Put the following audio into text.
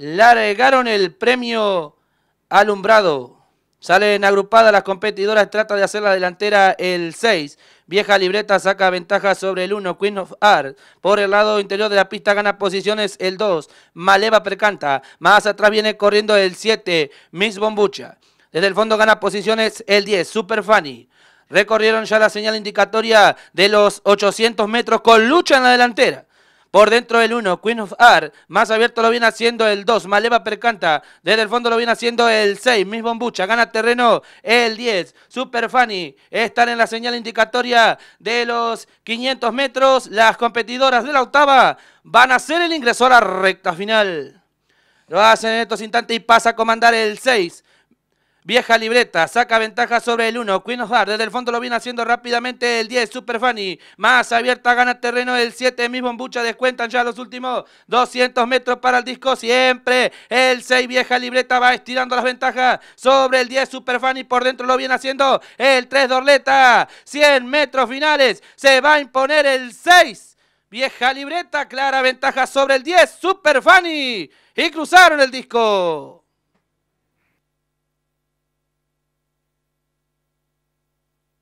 largaron el premio alumbrado. Salen agrupadas las competidoras, trata de hacer la delantera el 6. Vieja Libreta saca ventaja sobre el 1, Queen of Art. Por el lado interior de la pista gana posiciones el 2, Maleva Percanta. Más atrás viene corriendo el 7, Miss Bombucha. Desde el fondo gana posiciones el 10, Super Fanny. Recorrieron ya la señal indicatoria de los 800 metros con lucha en la delantera por dentro del 1, Queen of Art, más abierto lo viene haciendo el 2, Maleva Percanta, desde el fondo lo viene haciendo el 6, Miss Bombucha, gana terreno el 10, Super Fanny, están en la señal indicatoria de los 500 metros, las competidoras de la octava van a ser el ingreso a la recta final. Lo hacen en estos instantes y pasa a comandar el 6. Vieja libreta, saca ventaja sobre el 1, Queen of Heart, desde el fondo lo viene haciendo rápidamente el 10, Super Fanny, más abierta, gana terreno el 7, mismo bucha, descuentan ya los últimos 200 metros para el disco, siempre el 6, Vieja libreta va estirando las ventajas sobre el 10, Super Fanny, por dentro lo viene haciendo el 3, Dorleta, 100 metros finales, se va a imponer el 6, Vieja libreta, clara ventaja sobre el 10, Super Fanny, y cruzaron el disco.